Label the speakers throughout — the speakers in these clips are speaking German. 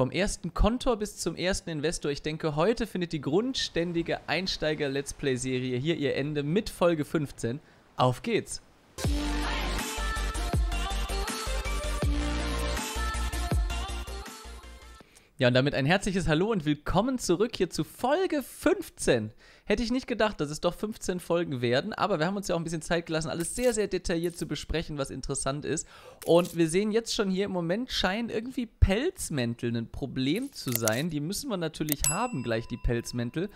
Speaker 1: Vom ersten Kontor bis zum ersten Investor. Ich denke, heute findet die grundständige Einsteiger-Let's Play-Serie hier ihr Ende mit Folge 15. Auf geht's! Ja, und damit ein herzliches Hallo und willkommen zurück hier zu Folge 15 Hätte ich nicht gedacht, dass es doch 15 Folgen werden, aber wir haben uns ja auch ein bisschen Zeit gelassen, alles sehr, sehr detailliert zu besprechen, was interessant ist. Und wir sehen jetzt schon hier, im Moment scheinen irgendwie Pelzmäntel ein Problem zu sein. Die müssen wir natürlich haben, gleich die Pelzmäntel,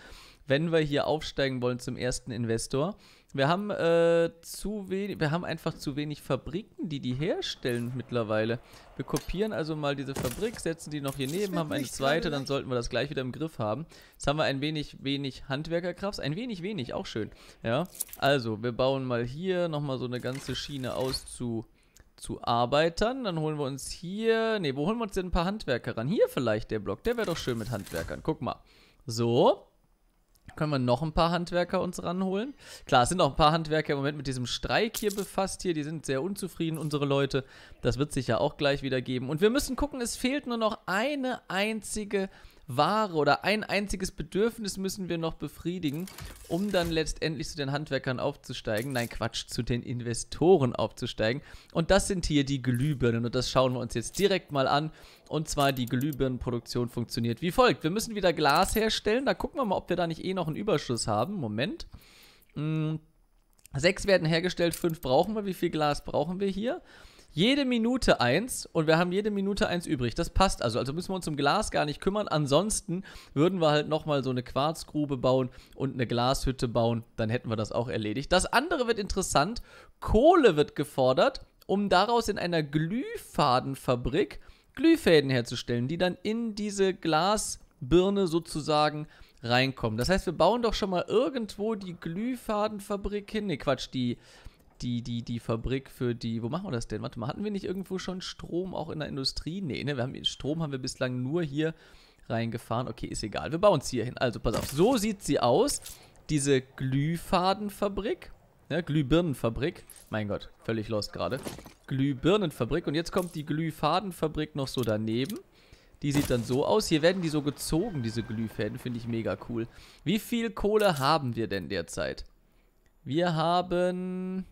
Speaker 1: wenn wir hier aufsteigen wollen zum ersten Investor. Wir haben äh, zu wenig, wir haben einfach zu wenig Fabriken, die die herstellen mittlerweile. Wir kopieren also mal diese Fabrik, setzen die noch hier neben, haben eine zweite, dann sollten wir das gleich wieder im Griff haben. Jetzt haben wir ein wenig, wenig Handwerkerkraft. Kraft's ein wenig wenig, auch schön. Ja, also wir bauen mal hier nochmal so eine ganze Schiene aus zu, zu Arbeitern. Dann holen wir uns hier, ne, wo holen wir uns denn ein paar Handwerker ran? Hier vielleicht der Block, der wäre doch schön mit Handwerkern. Guck mal. So, können wir noch ein paar Handwerker uns ranholen? Klar, es sind auch ein paar Handwerker im Moment mit diesem Streik hier befasst hier. Die sind sehr unzufrieden, unsere Leute. Das wird sich ja auch gleich wieder geben. Und wir müssen gucken, es fehlt nur noch eine einzige Handwerker. Ware oder ein einziges Bedürfnis müssen wir noch befriedigen, um dann letztendlich zu den Handwerkern aufzusteigen. Nein, Quatsch, zu den Investoren aufzusteigen. Und das sind hier die Glühbirnen und das schauen wir uns jetzt direkt mal an. Und zwar die Glühbirnenproduktion funktioniert wie folgt. Wir müssen wieder Glas herstellen. Da gucken wir mal, ob wir da nicht eh noch einen Überschuss haben. Moment. Hm. Sechs werden hergestellt, fünf brauchen wir. Wie viel Glas brauchen wir hier? jede Minute eins und wir haben jede Minute eins übrig. Das passt also. Also müssen wir uns um Glas gar nicht kümmern. Ansonsten würden wir halt nochmal so eine Quarzgrube bauen und eine Glashütte bauen. Dann hätten wir das auch erledigt. Das andere wird interessant. Kohle wird gefordert, um daraus in einer Glühfadenfabrik Glühfäden herzustellen, die dann in diese Glasbirne sozusagen reinkommen. Das heißt, wir bauen doch schon mal irgendwo die Glühfadenfabrik hin. Ne, Quatsch, die die, die, die Fabrik für die, wo machen wir das denn? Warte mal, hatten wir nicht irgendwo schon Strom auch in der Industrie? Nee, ne, wir haben, Strom haben wir bislang nur hier reingefahren. Okay, ist egal, wir bauen es hier hin. Also, pass auf, so sieht sie aus, diese Glühfadenfabrik. Ne, Glühbirnenfabrik. Mein Gott, völlig lost gerade. Glühbirnenfabrik. Und jetzt kommt die Glühfadenfabrik noch so daneben. Die sieht dann so aus. Hier werden die so gezogen, diese Glühfäden. Finde ich mega cool. Wie viel Kohle haben wir denn derzeit? Wir haben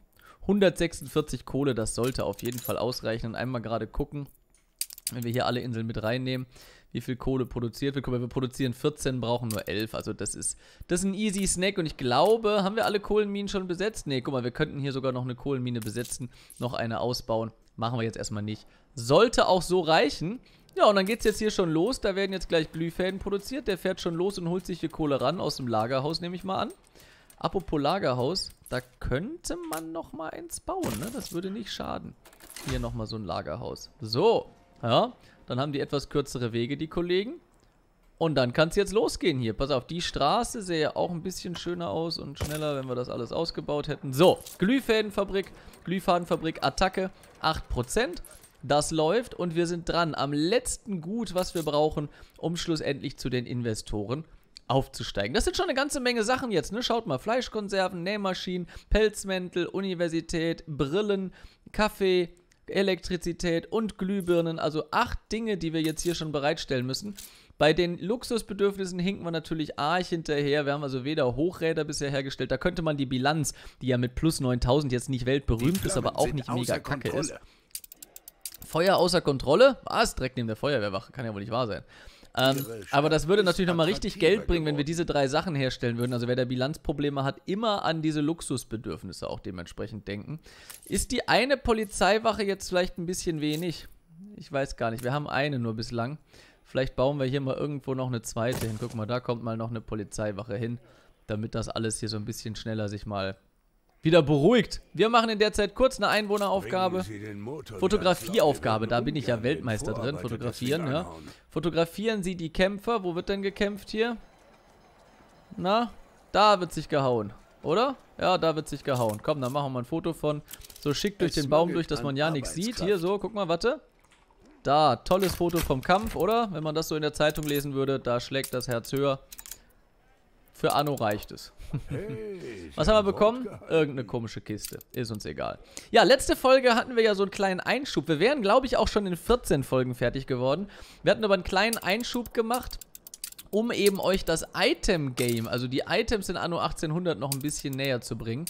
Speaker 1: 146 Kohle, das sollte auf jeden Fall ausreichen. Und einmal gerade gucken, wenn wir hier alle Inseln mit reinnehmen, wie viel Kohle produziert wird. Guck mal, wir produzieren 14, brauchen nur 11. Also das ist, das ist ein easy Snack. Und ich glaube, haben wir alle Kohlenminen schon besetzt? Ne, guck mal, wir könnten hier sogar noch eine Kohlenmine besetzen, noch eine ausbauen. Machen wir jetzt erstmal nicht. Sollte auch so reichen. Ja, und dann geht es jetzt hier schon los. Da werden jetzt gleich Glühfäden produziert. Der fährt schon los und holt sich hier Kohle ran aus dem Lagerhaus, nehme ich mal an. Apropos Lagerhaus, da könnte man noch mal eins bauen, ne? Das würde nicht schaden. Hier nochmal so ein Lagerhaus. So, ja, dann haben die etwas kürzere Wege, die Kollegen. Und dann kann es jetzt losgehen hier. Pass auf, die Straße sähe ja auch ein bisschen schöner aus und schneller, wenn wir das alles ausgebaut hätten. So, Glühfädenfabrik, Glühfadenfabrik, Attacke, 8%. Das läuft und wir sind dran am letzten Gut, was wir brauchen, um schlussendlich zu den Investoren aufzusteigen. Das sind schon eine ganze Menge Sachen jetzt, ne? Schaut mal, Fleischkonserven, Nähmaschinen, Pelzmäntel, Universität, Brillen, Kaffee, Elektrizität und Glühbirnen. Also acht Dinge, die wir jetzt hier schon bereitstellen müssen. Bei den Luxusbedürfnissen hinken wir natürlich arg hinterher. Wir haben also weder Hochräder bisher hergestellt. Da könnte man die Bilanz, die ja mit plus 9000 jetzt nicht weltberühmt ist, aber auch nicht mega kacke Kontrolle. ist. Feuer außer Kontrolle? Was? Direkt neben der Feuerwehrwache. Kann ja wohl nicht wahr sein. Ähm, aber das würde natürlich nochmal richtig Geld bringen, wenn wir diese drei Sachen herstellen würden. Also wer da Bilanzprobleme hat, immer an diese Luxusbedürfnisse auch dementsprechend denken. Ist die eine Polizeiwache jetzt vielleicht ein bisschen wenig? Ich weiß gar nicht. Wir haben eine nur bislang. Vielleicht bauen wir hier mal irgendwo noch eine zweite hin. Guck mal, da kommt mal noch eine Polizeiwache hin, damit das alles hier so ein bisschen schneller sich mal wieder beruhigt. Wir machen in der Zeit kurz eine Einwohneraufgabe. Fotografieaufgabe, da bin ich ja Weltmeister drin. Fotografieren, ja. Ne? Fotografieren Sie die Kämpfer. Wo wird denn gekämpft hier? Na, da wird sich gehauen, oder? Ja, da wird sich gehauen. Komm, dann machen wir mal ein Foto von. So schick durch den Baum durch, dass man ja nichts sieht. Hier, so, guck mal, warte. Da, tolles Foto vom Kampf, oder? Wenn man das so in der Zeitung lesen würde, da schlägt das Herz höher. Für Anno reicht es. Hey, Was haben wir bekommen? Irgendeine komische Kiste. Ist uns egal. Ja, letzte Folge hatten wir ja so einen kleinen Einschub. Wir wären, glaube ich, auch schon in 14 Folgen fertig geworden. Wir hatten aber einen kleinen Einschub gemacht, um eben euch das Item-Game, also die Items in Anno 1800, noch ein bisschen näher zu bringen.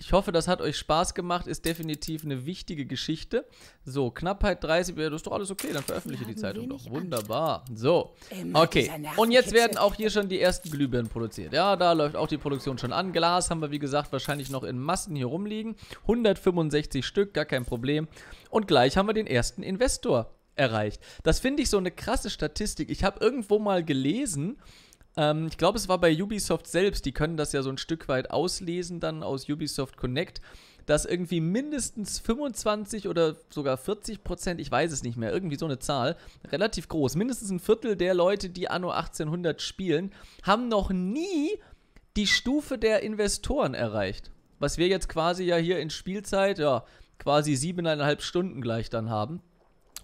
Speaker 1: Ich hoffe, das hat euch Spaß gemacht. Ist definitiv eine wichtige Geschichte. So, Knappheit 30, das ist doch alles okay. Dann veröffentliche die Zeitung doch. Wunderbar. So, okay. Und jetzt werden auch hier schon die ersten Glühbirnen produziert. Ja, da läuft auch die Produktion schon an. Glas haben wir, wie gesagt, wahrscheinlich noch in Massen hier rumliegen. 165 Stück, gar kein Problem. Und gleich haben wir den ersten Investor erreicht. Das finde ich so eine krasse Statistik. Ich habe irgendwo mal gelesen, ähm, ich glaube, es war bei Ubisoft selbst, die können das ja so ein Stück weit auslesen dann aus Ubisoft Connect, dass irgendwie mindestens 25 oder sogar 40 Prozent, ich weiß es nicht mehr, irgendwie so eine Zahl, relativ groß, mindestens ein Viertel der Leute, die Anno 1800 spielen, haben noch nie die Stufe der Investoren erreicht. Was wir jetzt quasi ja hier in Spielzeit, ja, quasi siebeneinhalb Stunden gleich dann haben.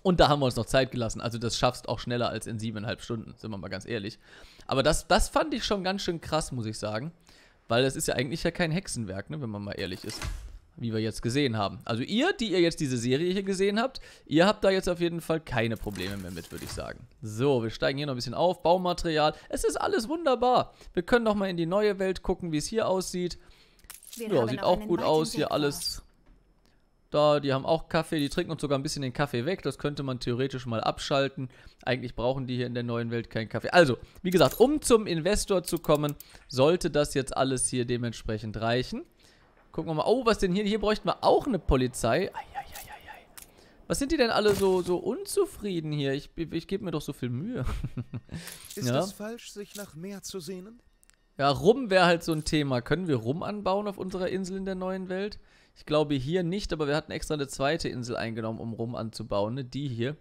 Speaker 1: Und da haben wir uns noch Zeit gelassen. Also das schaffst auch schneller als in siebeneinhalb Stunden, sind wir mal ganz ehrlich. Aber das, das fand ich schon ganz schön krass, muss ich sagen. Weil das ist ja eigentlich ja kein Hexenwerk, ne, wenn man mal ehrlich ist. Wie wir jetzt gesehen haben. Also ihr, die ihr jetzt diese Serie hier gesehen habt, ihr habt da jetzt auf jeden Fall keine Probleme mehr mit, würde ich sagen. So, wir steigen hier noch ein bisschen auf. Baumaterial. Es ist alles wunderbar. Wir können noch mal in die neue Welt gucken, wie es hier aussieht. Wir ja, sieht auch gut aus. Hier alles da, die haben auch Kaffee, die trinken uns sogar ein bisschen den Kaffee weg. Das könnte man theoretisch mal abschalten. Eigentlich brauchen die hier in der neuen Welt keinen Kaffee. Also, wie gesagt, um zum Investor zu kommen, sollte das jetzt alles hier dementsprechend reichen. Gucken wir mal. Oh, was denn hier? Hier bräuchten wir auch eine Polizei. Eieieiei. Was sind die denn alle so, so unzufrieden hier? Ich, ich gebe mir doch so viel Mühe. Ist ja. es falsch, sich nach mehr zu sehnen? Ja, Rum wäre halt so ein Thema. Können wir Rum anbauen auf unserer Insel in der neuen Welt? Ich glaube hier nicht, aber wir hatten extra eine zweite Insel eingenommen, um rum anzubauen, ne? die hier.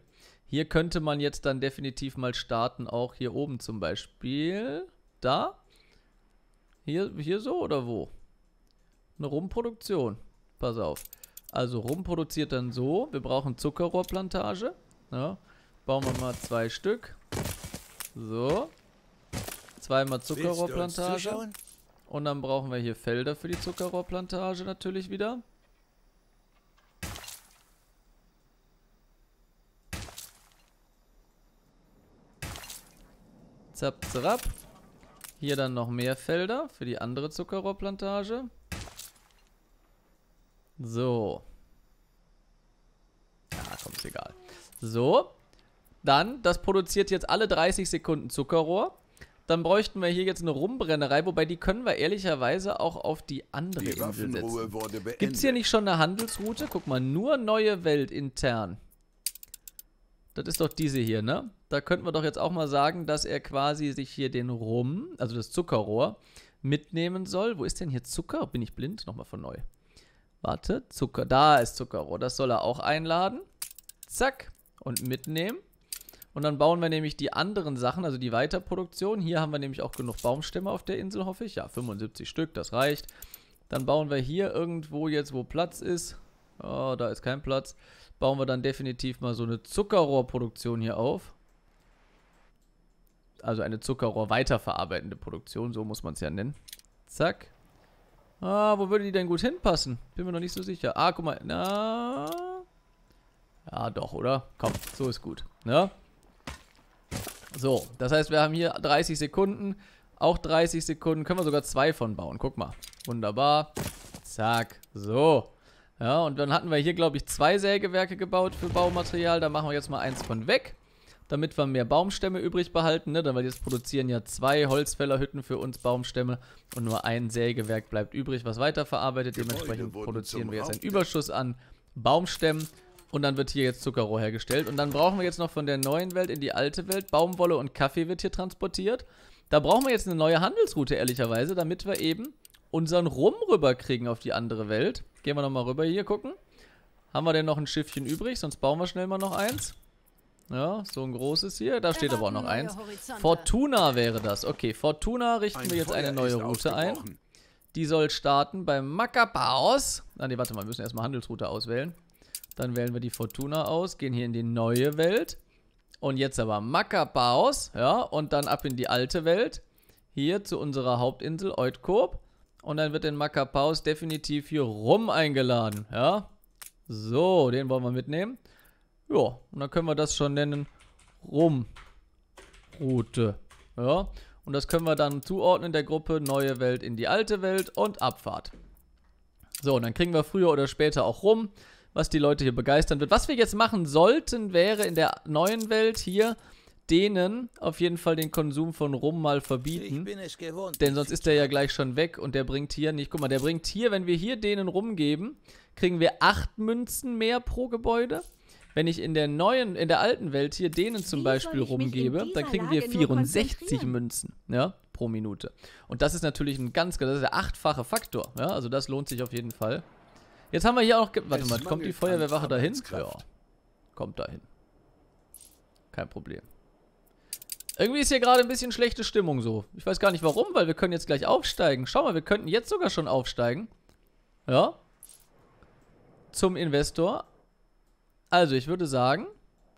Speaker 1: Hier könnte man jetzt dann definitiv mal starten, auch hier oben zum Beispiel. Da? Hier, hier so oder wo? Eine Rumproduktion. Pass auf. Also Rum produziert dann so. Wir brauchen Zuckerrohrplantage. Ja. Ne? Bauen wir mal zwei Stück. So. Zweimal Zuckerrohrplantage. Und dann brauchen wir hier Felder für die Zuckerrohrplantage natürlich wieder. Zap, zap. Hier dann noch mehr Felder für die andere Zuckerrohrplantage. So. Ja, komm, ist egal. So. Dann, das produziert jetzt alle 30 Sekunden Zuckerrohr dann bräuchten wir hier jetzt eine Rumbrennerei, wobei die können wir ehrlicherweise auch auf die andere die Insel setzen. Gibt es hier nicht schon eine Handelsroute? Guck mal, nur neue Welt intern. Das ist doch diese hier, ne? Da könnten wir doch jetzt auch mal sagen, dass er quasi sich hier den Rum, also das Zuckerrohr, mitnehmen soll. Wo ist denn hier Zucker? Bin ich blind? Nochmal von neu. Warte, Zucker. Da ist Zuckerrohr. Das soll er auch einladen. Zack. Und mitnehmen. Und dann bauen wir nämlich die anderen Sachen, also die Weiterproduktion. Hier haben wir nämlich auch genug Baumstämme auf der Insel, hoffe ich. Ja, 75 Stück, das reicht. Dann bauen wir hier irgendwo jetzt, wo Platz ist. Oh, da ist kein Platz. Bauen wir dann definitiv mal so eine Zuckerrohrproduktion hier auf. Also eine Zuckerrohr-weiterverarbeitende Produktion, so muss man es ja nennen. Zack. Ah, wo würde die denn gut hinpassen? Bin mir noch nicht so sicher. Ah, guck mal. Na. Ja, doch, oder? Komm, so ist gut. Ne? Ja? So, das heißt, wir haben hier 30 Sekunden, auch 30 Sekunden. Können wir sogar zwei von bauen. Guck mal. Wunderbar. Zack. So. Ja, und dann hatten wir hier, glaube ich, zwei Sägewerke gebaut für Baumaterial. Da machen wir jetzt mal eins von weg, damit wir mehr Baumstämme übrig behalten. Ne? Weil jetzt produzieren ja zwei Holzfällerhütten für uns Baumstämme und nur ein Sägewerk bleibt übrig, was weiterverarbeitet. Dementsprechend produzieren wir jetzt einen Überschuss an Baumstämmen und dann wird hier jetzt Zuckerrohr hergestellt. Und dann brauchen wir jetzt noch von der neuen Welt in die alte Welt. Baumwolle und Kaffee wird hier transportiert. Da brauchen wir jetzt eine neue Handelsroute, ehrlicherweise, damit wir eben unseren Rum rüberkriegen auf die andere Welt. Gehen wir nochmal rüber hier gucken. Haben wir denn noch ein Schiffchen übrig? Sonst bauen wir schnell mal noch eins. Ja, so ein großes hier. Da steht aber auch noch eins. Fortuna wäre das. Okay, Fortuna richten wir jetzt eine neue Route ein. Die soll starten beim Mackerpaus. Ah ne, warte mal, wir müssen erstmal Handelsroute auswählen. Dann wählen wir die Fortuna aus, gehen hier in die neue Welt. Und jetzt aber Makapa ja, und dann ab in die alte Welt. Hier zu unserer Hauptinsel Oidkob. Und dann wird in Makapaus definitiv hier rum eingeladen, ja. So, den wollen wir mitnehmen. Ja, und dann können wir das schon nennen Rumroute, ja. Und das können wir dann zuordnen der Gruppe Neue Welt in die alte Welt und Abfahrt. So, und dann kriegen wir früher oder später auch rum was die Leute hier begeistern wird. Was wir jetzt machen sollten, wäre in der neuen Welt hier denen auf jeden Fall den Konsum von Rum mal verbieten. Denn sonst ist der ja gleich schon weg und der bringt hier nicht. Guck mal, der bringt hier, wenn wir hier denen rumgeben, kriegen wir acht Münzen mehr pro Gebäude. Wenn ich in der neuen, in der alten Welt hier denen zum Wie Beispiel rumgebe, dann kriegen wir 64 Münzen, ja, pro Minute. Und das ist natürlich ein ganz, das ist der achtfache Faktor, ja, also das lohnt sich auf jeden Fall. Jetzt haben wir hier auch... Warte mal, kommt die Feuerwehrwache dahin? Ja, kommt dahin. Kein Problem. Irgendwie ist hier gerade ein bisschen schlechte Stimmung so. Ich weiß gar nicht warum, weil wir können jetzt gleich aufsteigen. Schau mal, wir könnten jetzt sogar schon aufsteigen. Ja. Zum Investor. Also, ich würde sagen,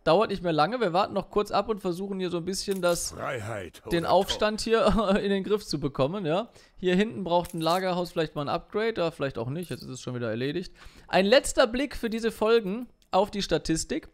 Speaker 1: dauert nicht mehr lange. Wir warten noch kurz ab und versuchen hier so ein bisschen das, Freiheit, den Aufstand hier in den Griff zu bekommen. Ja. Hier hinten braucht ein Lagerhaus vielleicht mal ein Upgrade, ja, vielleicht auch nicht. Jetzt ist es schon wieder erledigt. Ein letzter Blick für diese Folgen auf die Statistik.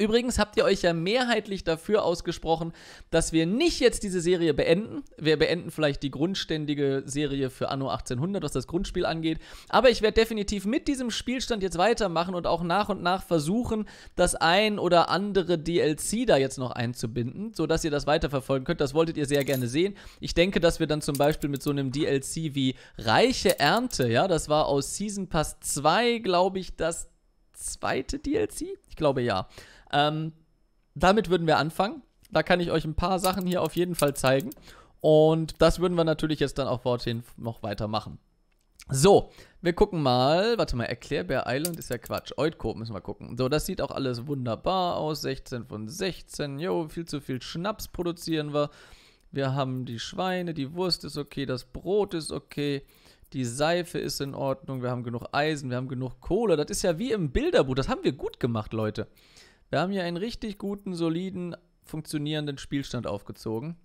Speaker 1: Übrigens habt ihr euch ja mehrheitlich dafür ausgesprochen, dass wir nicht jetzt diese Serie beenden. Wir beenden vielleicht die grundständige Serie für Anno 1800, was das Grundspiel angeht. Aber ich werde definitiv mit diesem Spielstand jetzt weitermachen und auch nach und nach versuchen, das ein oder andere DLC da jetzt noch einzubinden, sodass ihr das weiterverfolgen könnt. Das wolltet ihr sehr gerne sehen. Ich denke, dass wir dann zum Beispiel mit so einem DLC wie Reiche Ernte, ja, das war aus Season Pass 2, glaube ich, das zweite DLC? Ich glaube ja. Ähm, damit würden wir anfangen. Da kann ich euch ein paar Sachen hier auf jeden Fall zeigen. Und das würden wir natürlich jetzt dann auch forthin noch weitermachen. So, wir gucken mal. Warte mal, Erklärbär Island ist ja Quatsch. Oidko müssen wir gucken. So, das sieht auch alles wunderbar aus. 16 von 16. Jo, viel zu viel Schnaps produzieren wir. Wir haben die Schweine, die Wurst ist okay, das Brot ist okay, die Seife ist in Ordnung, wir haben genug Eisen, wir haben genug Kohle. Das ist ja wie im Bilderbuch. Das haben wir gut gemacht, Leute. Wir haben hier einen richtig guten, soliden, funktionierenden Spielstand aufgezogen.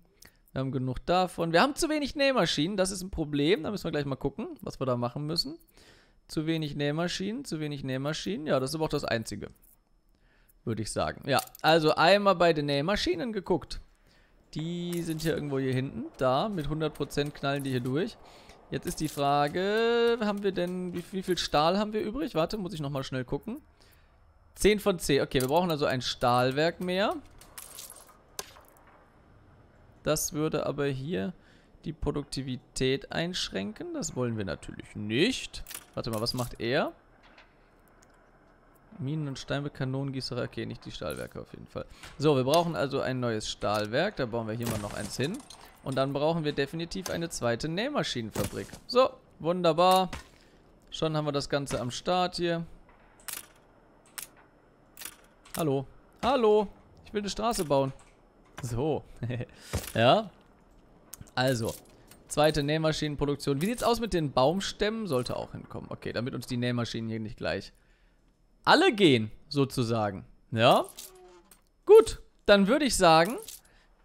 Speaker 1: Wir haben genug davon. Wir haben zu wenig Nähmaschinen, das ist ein Problem. Da müssen wir gleich mal gucken, was wir da machen müssen. Zu wenig Nähmaschinen, zu wenig Nähmaschinen. Ja, das ist aber auch das Einzige, würde ich sagen. Ja, also einmal bei den Nähmaschinen geguckt. Die sind hier irgendwo hier hinten. Da, mit 100% knallen die hier durch. Jetzt ist die Frage, haben wir denn, wie, wie viel Stahl haben wir übrig? Warte, muss ich nochmal schnell gucken. 10 von 10. Okay, wir brauchen also ein Stahlwerk mehr. Das würde aber hier die Produktivität einschränken. Das wollen wir natürlich nicht. Warte mal, was macht er? Minen und Steine, Kanonengießerei. Okay, nicht die Stahlwerke auf jeden Fall. So, wir brauchen also ein neues Stahlwerk. Da bauen wir hier mal noch eins hin. Und dann brauchen wir definitiv eine zweite Nähmaschinenfabrik. So, wunderbar. Schon haben wir das Ganze am Start hier. Hallo. Hallo. Ich will eine Straße bauen. So. ja. Also. Zweite Nähmaschinenproduktion. Wie sieht's aus mit den Baumstämmen? Sollte auch hinkommen. Okay, damit uns die Nähmaschinen hier nicht gleich alle gehen, sozusagen. Ja. Gut. Dann würde ich sagen,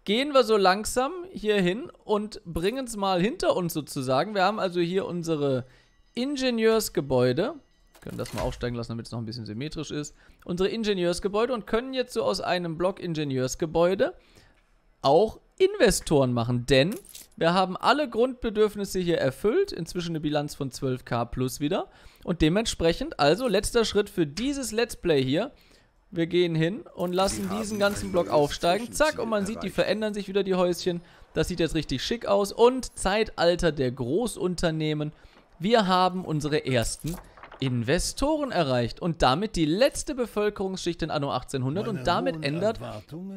Speaker 1: gehen wir so langsam hier hin und bringen es mal hinter uns sozusagen. Wir haben also hier unsere Ingenieursgebäude. Können das mal aufsteigen lassen, damit es noch ein bisschen symmetrisch ist. Unsere Ingenieursgebäude und können jetzt so aus einem Block Ingenieursgebäude auch Investoren machen, denn wir haben alle Grundbedürfnisse hier erfüllt, inzwischen eine Bilanz von 12k plus wieder und dementsprechend also letzter Schritt für dieses Let's Play hier. Wir gehen hin und lassen diesen ganzen Block aufsteigen. Zack, und man sieht, die verändern sich wieder, die Häuschen. Das sieht jetzt richtig schick aus. Und Zeitalter der Großunternehmen. Wir haben unsere ersten Investoren erreicht und damit die letzte Bevölkerungsschicht in Anno 1800 Meine und damit ändert,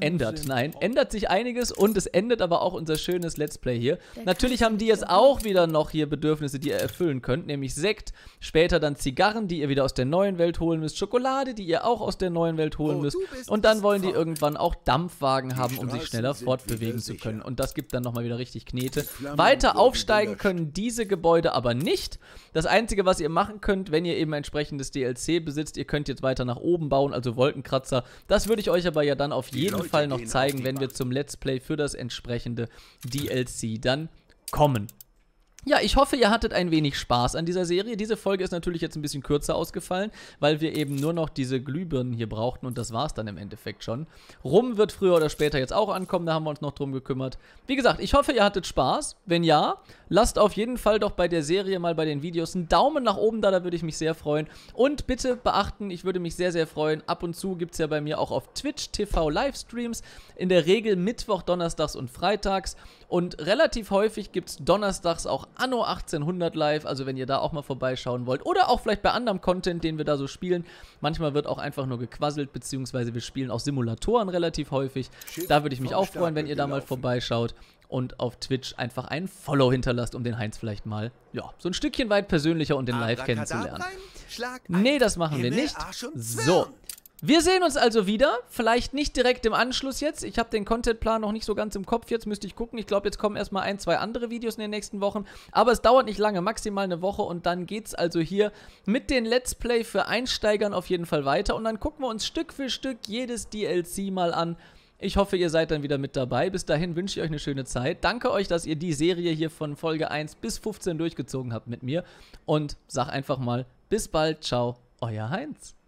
Speaker 1: ändert, nein, ändert sich einiges und es endet aber auch unser schönes Let's Play hier. Der Natürlich haben die jetzt auch wieder noch hier Bedürfnisse, die ihr erfüllen könnt, nämlich Sekt, später dann Zigarren, die ihr wieder aus der neuen Welt holen müsst, Schokolade, die ihr auch aus der neuen Welt holen oh, müsst und dann wollen die irgendwann auch Dampfwagen haben, um sich schneller fortbewegen zu können und das gibt dann nochmal wieder richtig Knete. Weiter aufsteigen können diese Gebäude aber nicht. Das Einzige, was ihr machen könnt, wenn ihr ihr eben entsprechendes DLC besitzt. Ihr könnt jetzt weiter nach oben bauen, also Wolkenkratzer. Das würde ich euch aber ja dann auf die jeden Leute Fall noch zeigen, wenn Bahn. wir zum Let's Play für das entsprechende DLC dann kommen. Ja, ich hoffe, ihr hattet ein wenig Spaß an dieser Serie. Diese Folge ist natürlich jetzt ein bisschen kürzer ausgefallen, weil wir eben nur noch diese Glühbirnen hier brauchten und das war's dann im Endeffekt schon. Rum wird früher oder später jetzt auch ankommen, da haben wir uns noch drum gekümmert. Wie gesagt, ich hoffe, ihr hattet Spaß. Wenn ja, lasst auf jeden Fall doch bei der Serie mal bei den Videos einen Daumen nach oben da, da würde ich mich sehr freuen. Und bitte beachten, ich würde mich sehr, sehr freuen. Ab und zu gibt's ja bei mir auch auf Twitch TV Livestreams, in der Regel Mittwoch, Donnerstags und Freitags. Und relativ häufig gibt es donnerstags auch Anno 1800 live, also wenn ihr da auch mal vorbeischauen wollt. Oder auch vielleicht bei anderem Content, den wir da so spielen. Manchmal wird auch einfach nur gequasselt, beziehungsweise wir spielen auch Simulatoren relativ häufig. Da würde ich mich auch freuen, wenn ihr da mal vorbeischaut und auf Twitch einfach einen Follow hinterlasst, um den Heinz vielleicht mal, ja, so ein Stückchen weit persönlicher und den live kennenzulernen. Nee, das machen wir nicht. So, wir sehen uns also wieder, vielleicht nicht direkt im Anschluss jetzt. Ich habe den Contentplan noch nicht so ganz im Kopf, jetzt müsste ich gucken. Ich glaube, jetzt kommen erstmal ein, zwei andere Videos in den nächsten Wochen. Aber es dauert nicht lange, maximal eine Woche und dann geht es also hier mit den Let's Play für Einsteigern auf jeden Fall weiter. Und dann gucken wir uns Stück für Stück jedes DLC mal an. Ich hoffe, ihr seid dann wieder mit dabei. Bis dahin wünsche ich euch eine schöne Zeit. Danke euch, dass ihr die Serie hier von Folge 1 bis 15 durchgezogen habt mit mir. Und sag einfach mal, bis bald, ciao, euer Heinz.